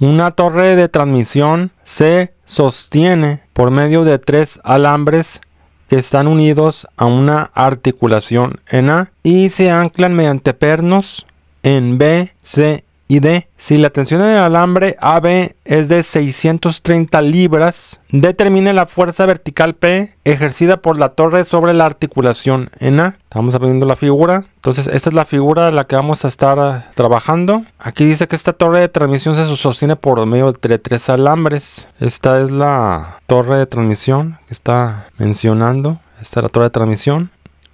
Una torre de transmisión se sostiene por medio de tres alambres que están unidos a una articulación en A y se anclan mediante pernos en B, C y D. Si la tensión del alambre AB es de 630 libras, determine la fuerza vertical P ejercida por la torre sobre la articulación en A. Estamos aprendiendo la figura. Entonces, esta es la figura de la que vamos a estar ah, trabajando. Aquí dice que esta torre de transmisión se sostiene por medio de tres alambres. Esta es la torre de transmisión que está mencionando. Esta es la torre de transmisión.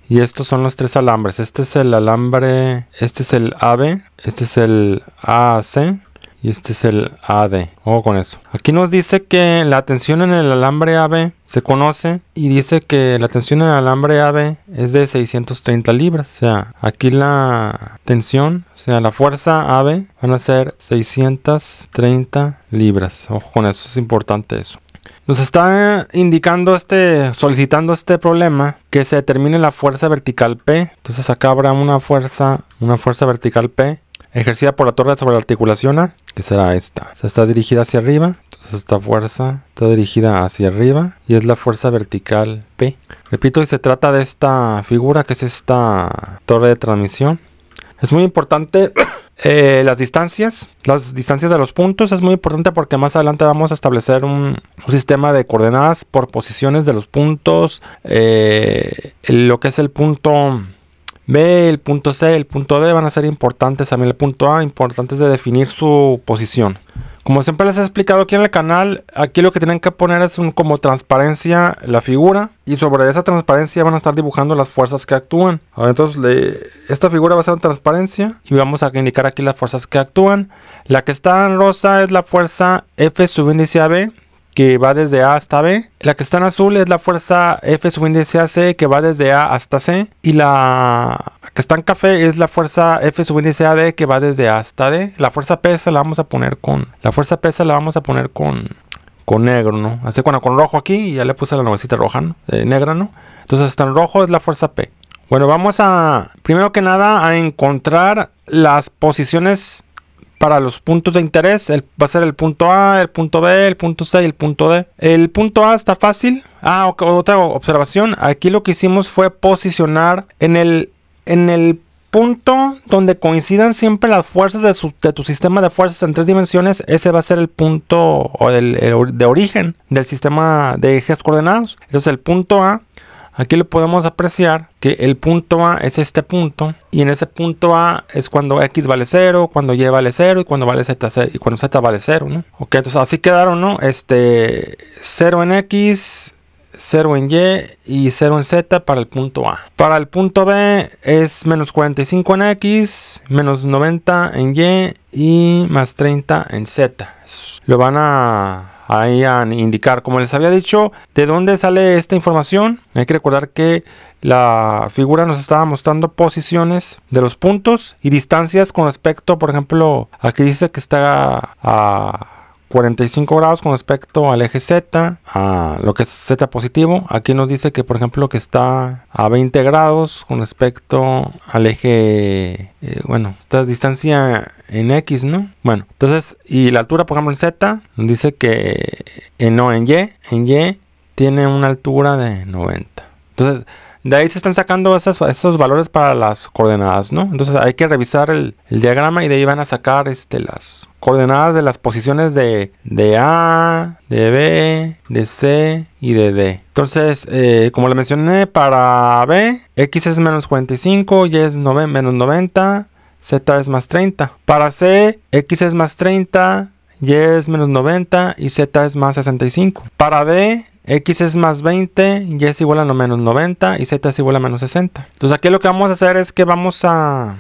Y estos son los tres alambres. Este es el alambre, este es el AB, este es el AC y este es el AD. Ojo con eso. Aquí nos dice que la tensión en el alambre AB se conoce y dice que la tensión en el alambre AB es de 630 libras. O sea, aquí la tensión, o sea, la fuerza AB van a ser 630 libras. Ojo con eso, es importante eso. Nos está indicando este, solicitando este problema que se determine la fuerza vertical P. Entonces acá habrá una fuerza, una fuerza vertical P ejercida por la torre sobre la articulación A, que será esta. se está dirigida hacia arriba, entonces esta fuerza está dirigida hacia arriba y es la fuerza vertical P. Repito, y se trata de esta figura que es esta torre de transmisión. Es muy importante Eh, las distancias, las distancias de los puntos es muy importante porque más adelante vamos a establecer un, sistema de coordenadas por posiciones de los puntos, eh, lo que es el punto B, el punto C, el punto D van a ser importantes, también el punto A, importantes de definir su posición. Como siempre les he explicado aquí en el canal, aquí lo que tienen que poner es un, como transparencia la figura y sobre esa transparencia van a estar dibujando las fuerzas que actúan. entonces esta figura va a ser en transparencia y vamos a indicar aquí las fuerzas que actúan. La que está en rosa es la fuerza F sub índice AB que va desde A hasta B. La que está en azul es la fuerza F subíndice AC que va desde A hasta C. Y la que está en café es la fuerza F subíndice AD que va desde A hasta D. La fuerza P la vamos a poner con... La fuerza P la vamos a poner con... Con negro, ¿no? Así, bueno, con rojo aquí y ya le puse la nubecita roja, ¿no? Eh, negra, ¿no? Entonces, está en rojo es la fuerza P. Bueno, vamos a, primero que nada, a encontrar las posiciones para los puntos de interés. va a ser el punto A, el punto B, el punto C y el punto D. El punto A está fácil. Ah, otra observación. Aquí lo que hicimos fue posicionar en el, en el punto donde coincidan siempre las fuerzas de, tu sistema de fuerzas en tres dimensiones, ese va a ser el punto de origen del sistema de ejes coordenados. Entonces el punto A Aquí lo podemos apreciar que el punto A es este punto y en ese punto A es cuando X vale 0, cuando Y vale 0 y cuando vale Z, y cuando Z vale 0, ¿no? Ok, entonces así quedaron, ¿no? Este 0 en X, 0 en Y y 0 en Z para el punto A. Para el punto B es menos 45 en X, menos 90 en Y y más 30 en Z. Lo van a hayan indicar. Como les había dicho, ¿de dónde sale esta información? Hay que recordar que la figura nos estaba mostrando posiciones de los puntos y distancias con respecto, por ejemplo, aquí dice que está a 45 grados con respecto al eje Z, a lo que es Z positivo. Aquí nos dice que, por ejemplo, que está a 20 grados con respecto al eje, eh, bueno, esta distancia en X, ¿no? Bueno, entonces, y la altura, por ejemplo, en Z, nos dice que, en, eh, no, en Y, en Y tiene una altura de 90. Entonces, de ahí se están sacando esos valores para las coordenadas, ¿no? Entonces hay que revisar el, diagrama y de ahí van a sacar este, las coordenadas de las posiciones de, de A, de B, de C y de D. Entonces, eh, como le mencioné, para B, X es menos 45, Y es menos 90, Z es más 30. Para C, X es más 30, y es menos 90 y Z es más 65. Para B X es más 20 y es igual a menos 90 y Z es igual a menos 60. Entonces aquí lo que vamos a hacer es que vamos a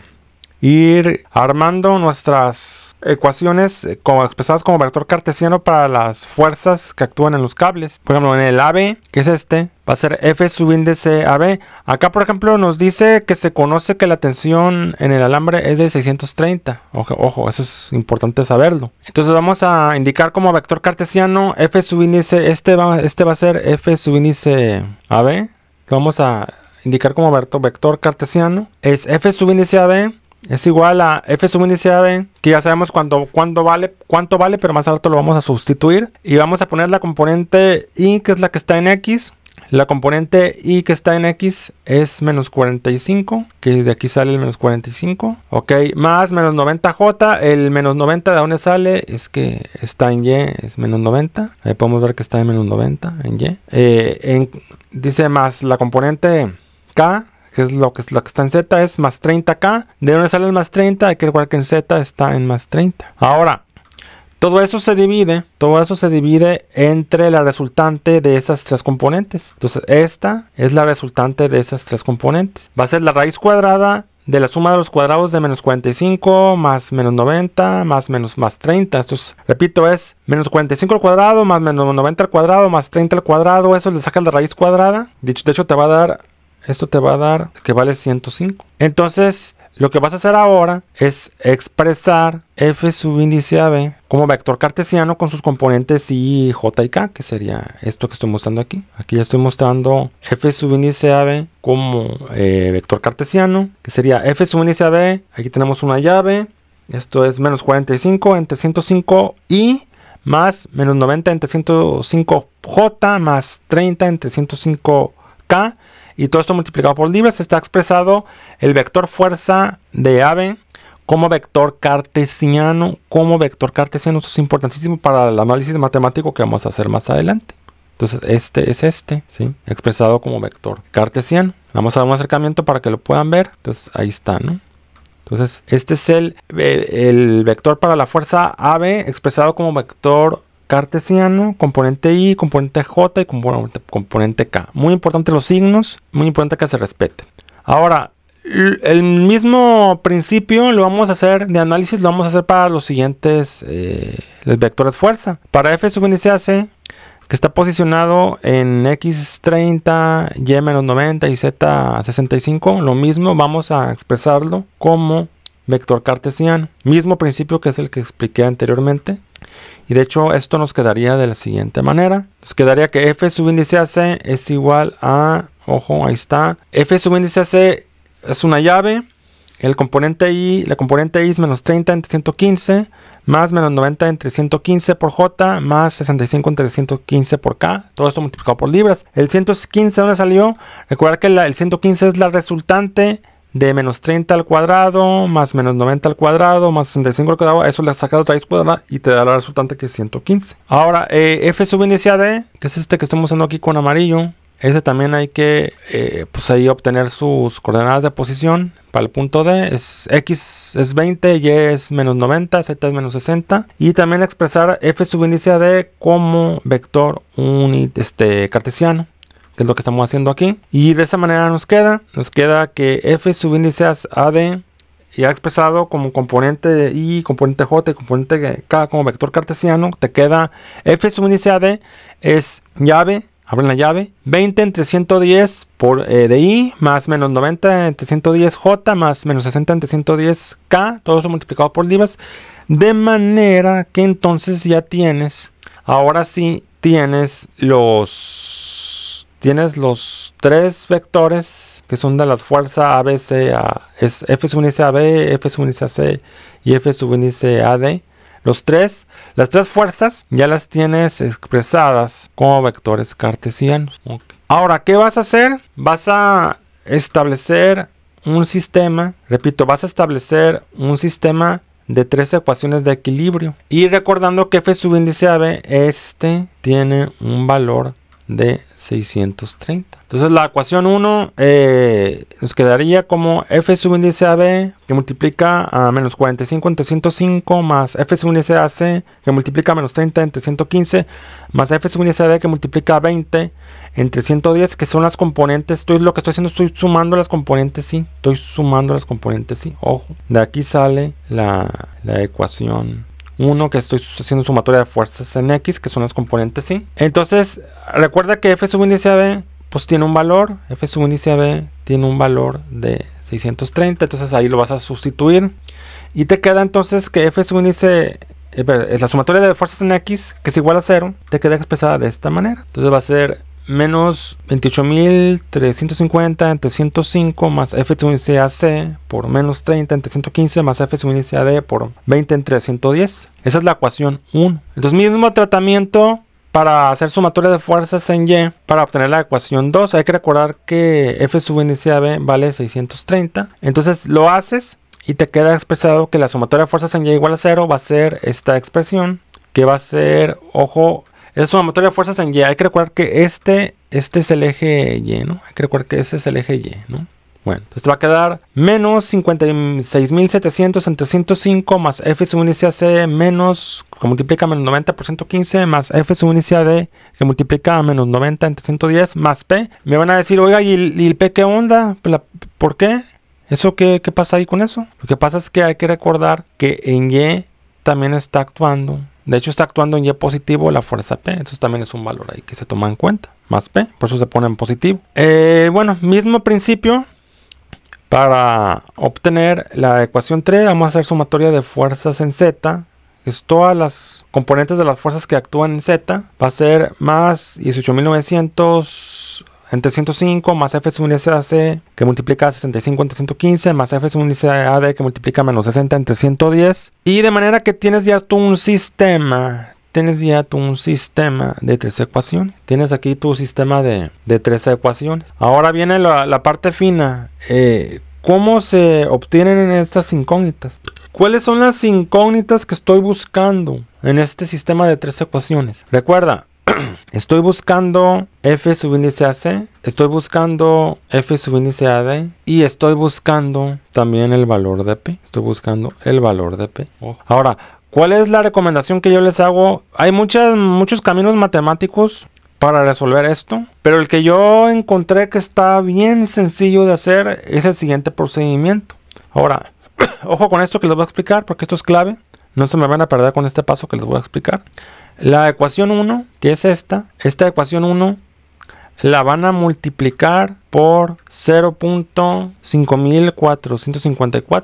ir armando nuestras ecuaciones eh, como, expresadas como vector cartesiano para las fuerzas que actúan en los cables. Por ejemplo, en el AB, que es este, va a ser F sub subíndice AB. Acá, por ejemplo, nos dice que se conoce que la tensión en el alambre es de 630. Ojo, eso es importante saberlo. Entonces vamos a indicar como vector cartesiano F subíndice, este va, este va a ser F subíndice AB. vamos a indicar como vector cartesiano. Es F sub subíndice AB es igual a F sub inicial que ya sabemos cuánto, vale, cuánto vale, pero más alto lo vamos a sustituir. Y vamos a poner la componente Y, que es la que está en X. La componente Y que está en X es menos 45, que de aquí sale el menos 45. Ok, más menos 90J, el menos 90 de dónde sale, es que está en Y, es menos 90. Ahí podemos ver que está en menos 90 en Y. Eh, en, dice más la componente K, que es lo que, es, lo que está en Z, es más 30K. ¿De dónde sale el más 30? Hay que igual que en Z está en más 30. Ahora, todo eso se divide, todo eso se divide entre la resultante de esas tres componentes. Entonces, esta es la resultante de esas tres componentes. Va a ser la raíz cuadrada de la suma de los cuadrados de menos 45 más menos 90 más menos más 30. Esto repito, es menos 45 al cuadrado más menos 90 al cuadrado más 30 al cuadrado. Eso le saca la raíz cuadrada. de hecho, te va a dar esto te va a dar que vale 105. Entonces, lo que vas a hacer ahora es expresar f subíndice a b como vector cartesiano con sus componentes i, j y k, que sería esto que estoy mostrando aquí. Aquí ya estoy mostrando f subíndice a b como eh, vector cartesiano, que sería f subíndice a b. Aquí tenemos una llave. Esto es menos 45 entre 105 I más menos 90 entre 105j más 30 entre 105k y todo esto multiplicado por libras está expresado el vector fuerza de AB como vector cartesiano, como vector cartesiano. Esto es importantísimo para el análisis matemático que vamos a hacer más adelante. Entonces este es este, ¿sí? Expresado como vector cartesiano. Vamos a dar un acercamiento para que lo puedan ver. Entonces ahí está, ¿no? Entonces este es el, eh, el vector para la fuerza AB expresado como vector cartesiano, componente i, componente j y componente, k. Muy importante los signos, muy importante que se respeten. Ahora, el mismo principio lo vamos a hacer de análisis, lo vamos a hacer para los siguientes vectores eh, los vectores fuerza. Para F sub c que está posicionado en X30, Y menos 90 y Z65, lo mismo vamos a expresarlo como vector cartesiano. Mismo principio que es el que expliqué anteriormente. Y de hecho esto nos quedaría de la siguiente manera. Nos quedaría que f subíndice a c es igual a, ojo, ahí está. f subíndice a c es una llave. El componente i, la componente i es menos 30 entre 115, más menos 90 entre 115 por j, más 65 entre 115 por k. Todo esto multiplicado por libras. El 115, ¿dónde salió? Recuerda que la, el 115 es la resultante de menos 30 al cuadrado, más menos 90 al cuadrado, más 65 al cuadrado, eso le sacado otra vez y te da la resultante que es 115. Ahora, eh, f subíndice de que es este que estamos usando aquí con amarillo, ese también hay que, eh, pues ahí obtener sus coordenadas de posición para el punto D. Es x es 20, y es menos 90, z es menos 60. Y también expresar f subíndice de como vector unit, este, cartesiano que es lo que estamos haciendo aquí. Y de esa manera nos queda, nos queda que f subíndice a de ya expresado como componente i, componente j componente k como vector cartesiano, te queda f subíndice a de es llave, abren la llave, 20 entre 110 por eh, de i, más menos 90 entre 110 j, más menos 60 entre 110 k, todo eso multiplicado por divas, de manera que entonces ya tienes, ahora sí tienes los tienes los tres vectores que son de las fuerzas ABC a es F subíndice AB, F subíndice AC y F subíndice AD. Los tres, las tres fuerzas ya las tienes expresadas como vectores cartesianos. Ahora, ¿qué vas a hacer? Vas a establecer un sistema, repito, vas a establecer un sistema de tres ecuaciones de equilibrio. Y recordando que F subíndice AB, este tiene un valor de 630. Entonces la ecuación 1 eh, nos quedaría como F subíndice AB que multiplica a menos 45 entre 105 más F subíndice AC que multiplica a menos 30 entre 115 más F subíndice AD que multiplica a 20 entre 110 que son las componentes. Estoy, lo que estoy haciendo estoy sumando las componentes, sí. Estoy sumando las componentes, sí. Ojo. De aquí sale la, la ecuación 1 que estoy haciendo sumatoria de fuerzas en X, que son las componentes Y. Entonces, recuerda que F sub a b pues tiene un valor, F sub a b tiene un valor de 630, entonces ahí lo vas a sustituir. Y te queda entonces que F sub es eh, eh, la sumatoria de fuerzas en X, que es igual a 0, te queda expresada de esta manera. Entonces va a ser menos 28.350 entre 105 más F sub C por menos 30 entre 115 más F sub D por 20 entre 110. Esa es la ecuación 1. Entonces mismo tratamiento para hacer sumatoria de fuerzas en Y para obtener la ecuación 2. Hay que recordar que F sub B vale 630. Entonces lo haces y te queda expresado que la sumatoria de fuerzas en Y igual a 0 va a ser esta expresión que va a ser, ojo, es una motor de fuerzas en Y. Hay que recordar que este, este es el eje Y, ¿no? Hay que recordar que ese es el eje Y, ¿no? Bueno, entonces va a quedar menos 56.700 entre 105 más f sub inicia c menos, que multiplica menos 90 por 115 más f sub inicia d, que multiplica menos 90 entre 110 más p. Me van a decir, oiga, ¿y, el p qué onda? ¿Por qué? ¿Eso qué, qué pasa ahí con eso? Lo que pasa es que hay que recordar que en y también está actuando de hecho, está actuando en Y positivo la fuerza P. Entonces también es un valor ahí que se toma en cuenta. Más P, por eso se pone en positivo. Eh, bueno, mismo principio. Para obtener la ecuación 3, vamos a hacer sumatoria de fuerzas en Z. es todas las componentes de las fuerzas que actúan en Z. Va a ser más 18.900 entre 105 más f sub índice AC que multiplica 65 entre 115 más f sub a AD que multiplica menos 60 entre 110. Y de manera que tienes ya tu un sistema tienes ya tu un sistema de tres ecuaciones. Tienes aquí tu sistema de, de tres ecuaciones. Ahora viene la, parte fina. Eh, ¿Cómo se obtienen estas incógnitas? ¿Cuáles son las incógnitas que estoy buscando en este sistema de tres ecuaciones? Recuerda, Estoy buscando F subíndice a Estoy buscando F subíndice a Y estoy buscando también el valor de P. Estoy buscando el valor de P. Ahora, ¿cuál es la recomendación que yo les hago? Hay muchos muchos caminos matemáticos para resolver esto. Pero el que yo encontré que está bien sencillo de hacer es el siguiente procedimiento. Ahora, ojo con esto que les voy a explicar porque esto es clave. No se me van a perder con este paso que les voy a explicar. La ecuación 1, que es esta, esta ecuación 1 la van a multiplicar por 0.5454.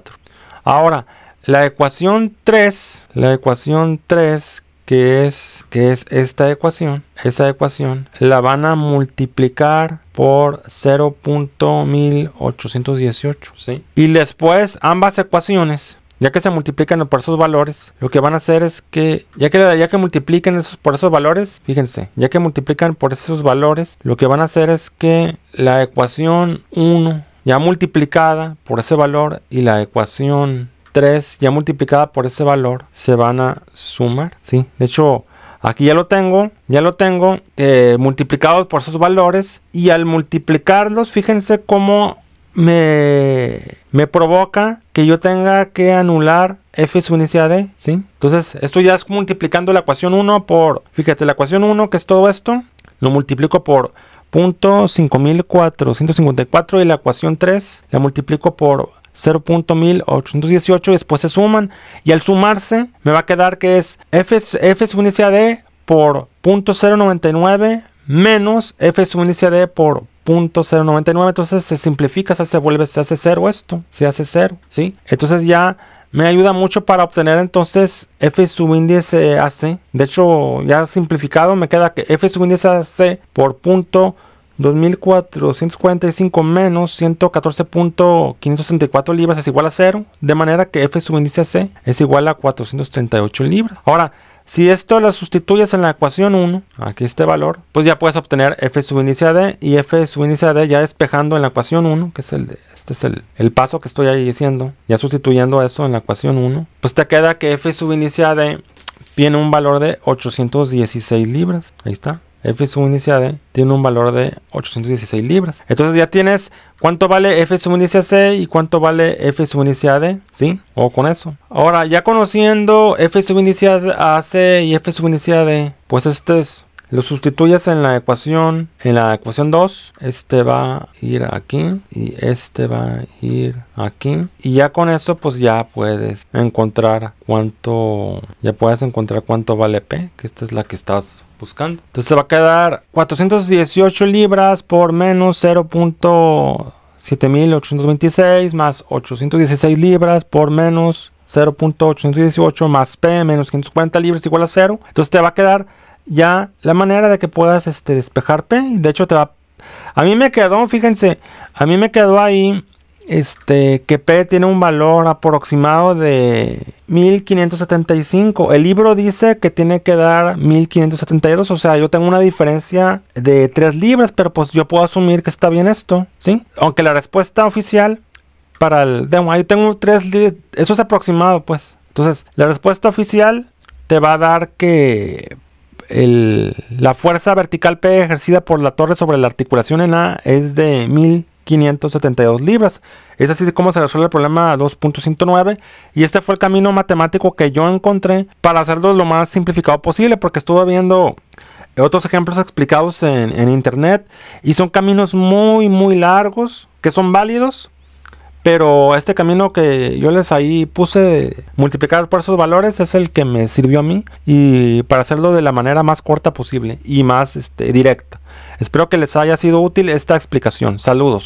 Ahora, la ecuación 3, la ecuación 3 que es que es esta ecuación, esa ecuación la van a multiplicar por 0.1818, ¿sí? Y después ambas ecuaciones ya que se multiplican por esos valores, lo que van a hacer es que, ya que, ya que multipliquen esos, por esos valores, fíjense, ya que multiplican por esos valores, lo que van a hacer es que la ecuación 1 ya multiplicada por ese valor y la ecuación 3 ya multiplicada por ese valor se van a sumar, ¿sí? De hecho, aquí ya lo tengo, ya lo tengo eh, multiplicados por esos valores y al multiplicarlos, fíjense cómo me, provoca que yo tenga que anular f sub inicia de, ¿sí? Entonces, esto ya es multiplicando la ecuación 1 por, fíjate, la ecuación 1, que es todo esto, lo multiplico por punto 5454 y la ecuación 3 la multiplico por 0.1818 y después se suman y al sumarse me va a quedar que es f, f sub inicia de por punto menos f sub índice de por 0.99 entonces se simplifica, se vuelve, se hace cero esto, se hace cero, ¿sí? Entonces ya me ayuda mucho para obtener entonces f sub índice AC. De hecho, ya simplificado me queda que f sub índice AC por punto 2445 menos 114.564 libras es igual a cero de manera que f sub índice AC es igual a 438 libras. Ahora, si esto lo sustituyes en la ecuación 1, aquí este valor, pues ya puedes obtener f sub inicia d y f sub inicia d ya despejando en la ecuación 1, que es el, este es el, paso que estoy ahí diciendo, ya sustituyendo eso en la ecuación 1, pues te queda que f sub inicia d tiene un valor de 816 libras, ahí está. F sub inicial tiene un valor de 816 libras. Entonces ya tienes cuánto vale F sub C y cuánto vale F sub D. ¿sí? O con eso. Ahora, ya conociendo F sub a AC y F sub D. pues este es lo sustituyes en la ecuación, en la ecuación 2, este va a ir aquí y este va a ir aquí. Y ya con eso pues ya puedes encontrar cuánto, ya puedes encontrar cuánto vale P, que esta es la que estás buscando. Entonces te va a quedar 418 libras por menos 0.7826 más 816 libras por menos 0.818 más P menos 540 libras igual a 0. Entonces te va a quedar ya la manera de que puedas este, despejar P. De hecho te va... A mí me quedó, fíjense, a mí me quedó ahí este, que P tiene un valor aproximado de 1575. El libro dice que tiene que dar 1572, o sea, yo tengo una diferencia de 3 libras, pero pues yo puedo asumir que está bien esto, ¿sí? Aunque la respuesta oficial para el demo, ahí tengo 3 libras, eso es aproximado, pues. Entonces, la respuesta oficial te va a dar que la fuerza vertical P ejercida por la torre sobre la articulación en A es de 1000 572 libras. Es así como se resuelve el problema 2.109 y este fue el camino matemático que yo encontré para hacerlo lo más simplificado posible porque estuve viendo otros ejemplos explicados en, internet y son caminos muy muy largos que son válidos pero este camino que yo les ahí puse, multiplicar por esos valores, es el que me sirvió a mí y para hacerlo de la manera más corta posible y más este, directa. Espero que les haya sido útil esta explicación. Saludos.